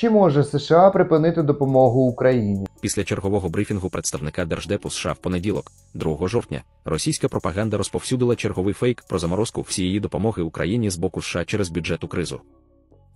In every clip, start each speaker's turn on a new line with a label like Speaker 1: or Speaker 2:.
Speaker 1: Чи може США припинити допомогу Україні? Після чергового брифінгу представника Держдепу США в понеділок, 2 жовтня, російська пропаганда розповсюдила черговий фейк про заморозку всієї допомоги Україні з боку США через бюджету кризу.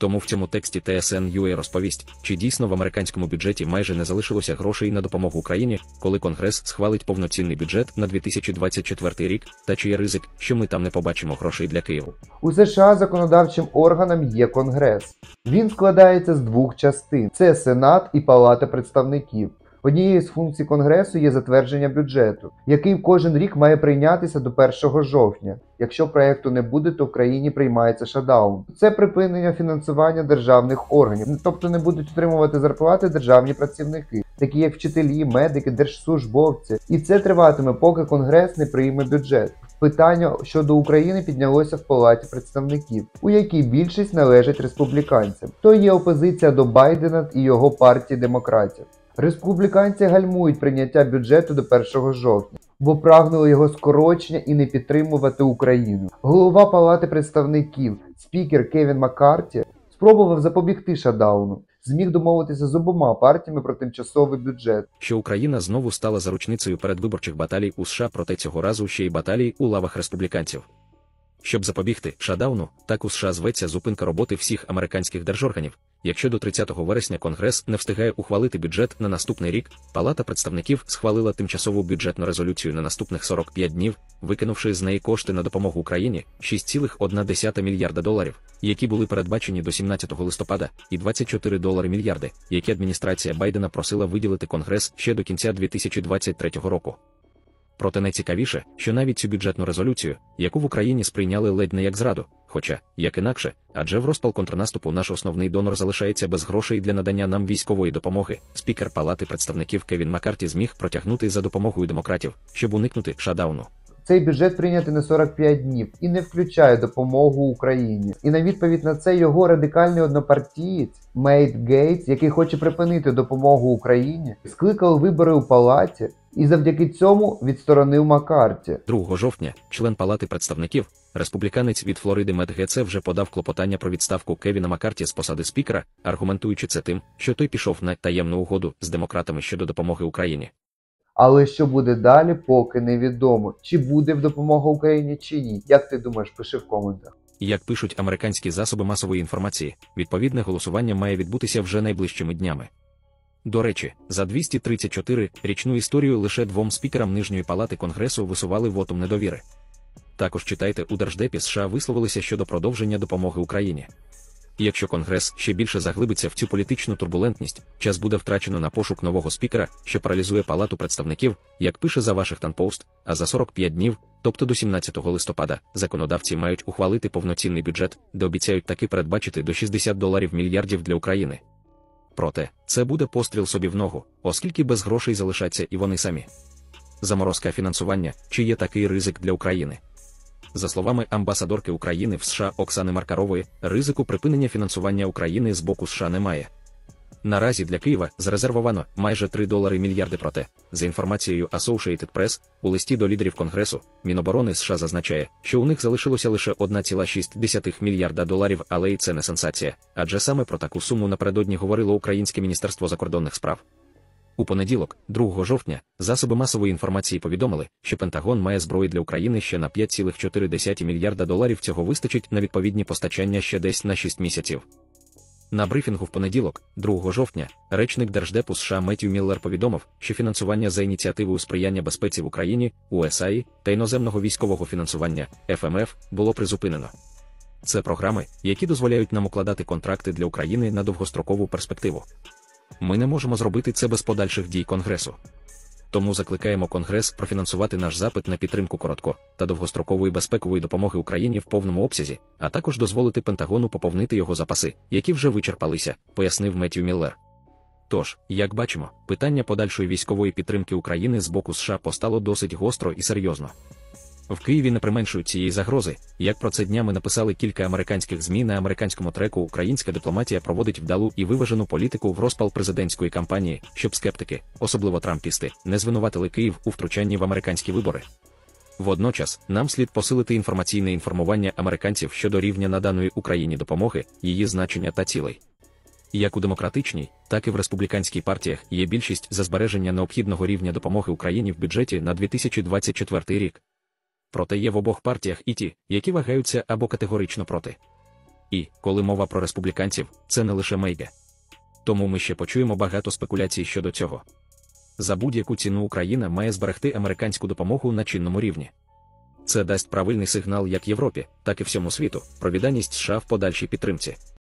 Speaker 1: Тому в цьому тексті ТСНЮА е розповість, чи дійсно в американському бюджеті майже не залишилося грошей на допомогу Україні, коли Конгрес схвалить повноцінний бюджет на 2024 рік, та чи є ризик, що ми там не побачимо грошей для Києву.
Speaker 2: У США законодавчим органом є Конгрес. Він складається з двох частин: це Сенат і Палата представників. Однією з функцій Конгресу є затвердження бюджету, який кожен рік має прийнятися до 1 жовтня. Якщо проекту не буде, то в країні приймається шадаун. Це припинення фінансування державних органів, тобто не будуть отримувати зарплати державні працівники, такі як вчителі, медики, держслужбовці. І це триватиме, поки конгрес не прийме бюджет. Питання щодо України піднялося в палаті представників, у якій більшість належить республіканцям. То є опозиція до Байдена і його партії демократів. Республіканці гальмують прийняття бюджету до 1 жовтня, бо прагнули його скорочення і не підтримувати Україну. Голова Палати представників, спікер Кевін Маккарті, спробував запобігти шадауну. Зміг домовитися з обома партіями про тимчасовий бюджет,
Speaker 1: що Україна знову стала заручницею передвиборчих баталій у США, проте цього разу ще й баталії у лавах республіканців. Щоб запобігти шадауну, так у США зветься зупинка роботи всіх американських держорганів, якщо до 30 вересня Конгрес не встигає ухвалити бюджет на наступний рік, Палата представників схвалила тимчасову бюджетну резолюцію на наступних 45 днів, викинувши з неї кошти на допомогу Україні 6,1 мільярда доларів, які були передбачені до 17 листопада, і 24 долари мільярди, які адміністрація Байдена просила виділити Конгрес ще до кінця 2023 року. Проте найцікавіше, що навіть цю бюджетну резолюцію, яку в Україні сприйняли ледь не як зраду, хоча, як інакше, адже в розпал контрнаступу наш основний донор залишається без грошей для надання нам військової допомоги. Спікер Палати представників Кевін Маккарті зміг протягнути за допомогою демократів, щоб уникнути шадауну.
Speaker 2: Цей бюджет прийнятий на 45 днів і не включає допомогу Україні. І на відповідь на це його радикальний однопартієць Мейт Гейтс, який хоче припинити допомогу Україні, скликав вибори у палаті і завдяки цьому відсторонив Маккарті. 2 жовтня
Speaker 1: член палати представників, республіканець від Флориди Мед Геце вже подав клопотання про відставку Кевіна Маккарті з посади спікера, аргументуючи це тим, що той пішов на таємну угоду з демократами щодо допомоги Україні.
Speaker 2: Але що буде далі, поки невідомо, чи буде в допомога Україні чи ні. Як ти думаєш, пиши в коментах.
Speaker 1: Як пишуть американські засоби масової інформації, відповідне голосування має відбутися вже найближчими днями. До речі, за 234 річну історію лише двом спікерам нижньої палати Конгресу висували вотум недовіри. Також читайте у Держдепі США висловилися щодо продовження допомоги Україні і якщо Конгрес ще більше заглибиться в цю політичну турбулентність, час буде втрачено на пошук нового спікера, що паралізує палату представників, як пише за Washington пост. а за 45 днів, тобто до 17 листопада, законодавці мають ухвалити повноцінний бюджет, де обіцяють таки передбачити до 60 доларів мільярдів для України. Проте, це буде постріл собі в ногу, оскільки без грошей залишаться і вони самі. Заморозка фінансування, чи є такий ризик для України. За словами амбасадорки України в США Оксани Маркарової, ризику припинення фінансування України з боку США немає. Наразі для Києва зарезервовано майже 3 долари мільярди. Проте, за інформацією Associated Press, у листі до лідерів Конгресу Міноборони США зазначає, що у них залишилося лише 1,6 мільярда доларів, але і це не сенсація, адже саме про таку суму напередодні говорило Українське міністерство закордонних справ. У понеділок, 2 жовтня, засоби масової інформації повідомили, що Пентагон має зброї для України ще на 5,4 мільярда доларів. Цього вистачить на відповідні постачання ще десь на 6 місяців. На брифінгу в понеділок, 2 жовтня, речник Держдепу США Меттю Міллер повідомив, що фінансування за ініціативою сприяння безпеці в Україні, УСАІ та іноземного військового фінансування ФМФ було призупинено. Це програми, які дозволяють нам укладати контракти для України на довгострокову перспективу. Ми не можемо зробити це без подальших дій Конгресу. Тому закликаємо Конгрес профінансувати наш запит на підтримку коротко та довгострокової безпекової допомоги Україні в повному обсязі, а також дозволити Пентагону поповнити його запаси, які вже вичерпалися, пояснив Меттю Міллер. Тож, як бачимо, питання подальшої військової підтримки України з боку США постало досить гостро і серйозно. В Києві не применшують цієї загрози, як про це днями написали кілька американських ЗМІ на американському треку українська дипломатія проводить вдалу і виважену політику в розпал президентської кампанії, щоб скептики, особливо трампісти, не звинуватили Київ у втручанні в американські вибори. Водночас, нам слід посилити інформаційне інформування американців щодо рівня наданої Україні допомоги, її значення та цілей. Як у демократичній, так і в республіканській партіях є більшість за збереження необхідного рівня допомоги Україні в бюджеті на 2024 рік, проте є в обох партіях і ті, які вагаються або категорично проти. І, коли мова про республіканців, це не лише мейде. Тому ми ще почуємо багато спекуляцій щодо цього. За будь-яку ціну Україна має зберегти американську допомогу на чинному рівні. Це дасть правильний сигнал як Європі, так і всьому світу про відданість США в подальшій підтримці.